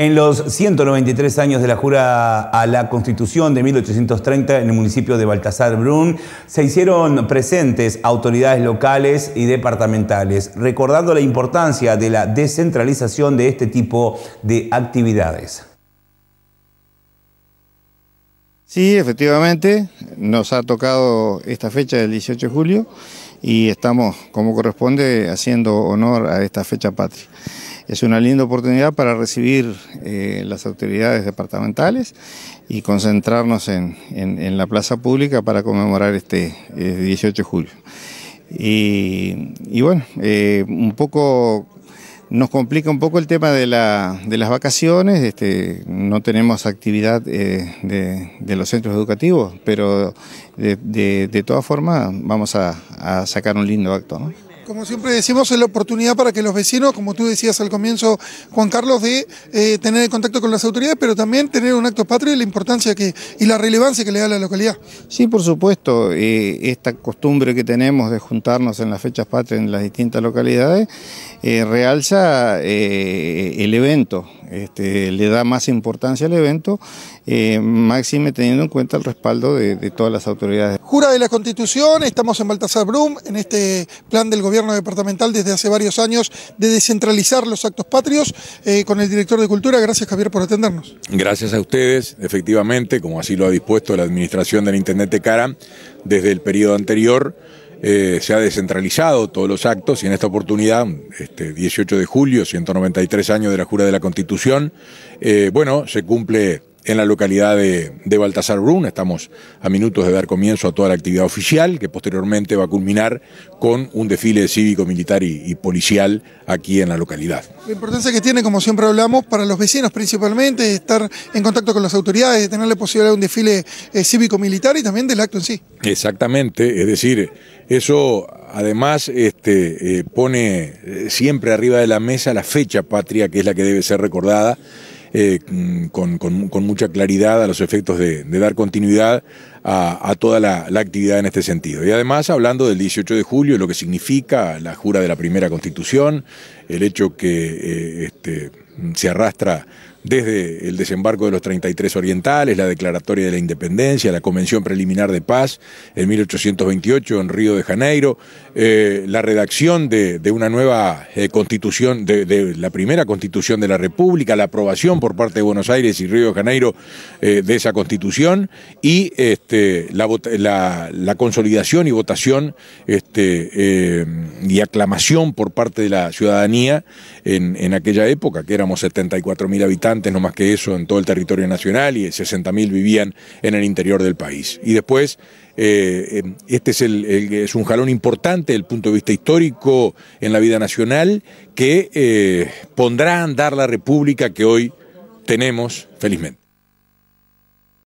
En los 193 años de la jura a la Constitución de 1830 en el municipio de Baltasar Brun, se hicieron presentes autoridades locales y departamentales, recordando la importancia de la descentralización de este tipo de actividades. Sí, efectivamente, nos ha tocado esta fecha del 18 de julio y estamos, como corresponde, haciendo honor a esta fecha patria es una linda oportunidad para recibir eh, las autoridades departamentales y concentrarnos en, la plaza pública para conmemorar este 18 eh, de julio. Y, bueno, eh, un poco nos complica un poco el tema de, las vacaciones, este, no tenemos actividad de, los centros educativos, pero de, todas formas vamos a, sacar un lindo acto. Como siempre decimos, es la oportunidad para que los vecinos, como tú decías al comienzo, Juan Carlos, de eh, tener contacto con las autoridades, pero también tener un acto patrio y la importancia que, y la relevancia que le da a la localidad. Sí, por supuesto, eh, esta costumbre que tenemos de juntarnos en las fechas patrias en las distintas localidades eh, realza el evento, este, le da más importancia al evento, máxime teniendo en cuenta el respaldo de todas las autoridades. Jura de la Constitución, estamos en Baltasar Brum, en este plan del gobierno departamental desde hace varios años de descentralizar los actos patrios, eh, con el director de Cultura. Gracias Javier por atendernos. Gracias a ustedes, efectivamente, como así lo ha dispuesto la administración del Intendente Cara, desde el periodo anterior eh, se ha descentralizado todos los actos y en esta oportunidad, este 18 de julio, 193 años de la Jura de la Constitución, eh, bueno, se cumple en la localidad de, Baltasar Brun. Estamos a minutos de dar comienzo a toda la actividad oficial, que posteriormente va a culminar con un desfile cívico, militar y, policial aquí en la localidad. La importancia que tiene, como siempre hablamos, para los vecinos principalmente, estar en contacto con las autoridades, tener la posibilidad de un desfile eh, cívico-militar y también del acto en sí. Exactamente, es decir, eso además este, eh, pone eh, siempre arriba de la mesa la fecha patria, que es la que debe ser recordada eh, mm, con, mucha claridad a los efectos de, dar continuidad a, toda la, actividad en este sentido. Y además hablando del 18 de julio, lo que significa la jura de la primera constitución, el hecho que eh, este, se arrastra desde el desembarco de los 33 orientales, la declaratoria de la independencia, la Convención Preliminar de Paz en 1828 en Río de Janeiro, eh, la redacción de, una nueva eh, constitución, de, la primera constitución de la República, la aprobación por parte de Buenos Aires y Río de Janeiro eh, de esa constitución y este, la, consolidación y votación este, y aclamación por parte de la ciudadanía en, aquella época, que éramos 74.000 habitantes, no más que eso, en todo el territorio nacional y 60.000 vivían en el interior del país. Y después, eh, em, este es, el, es un jalón importante desde el punto de vista histórico en la vida nacional que eh, pondrá a andar la república que hoy tenemos, felizmente.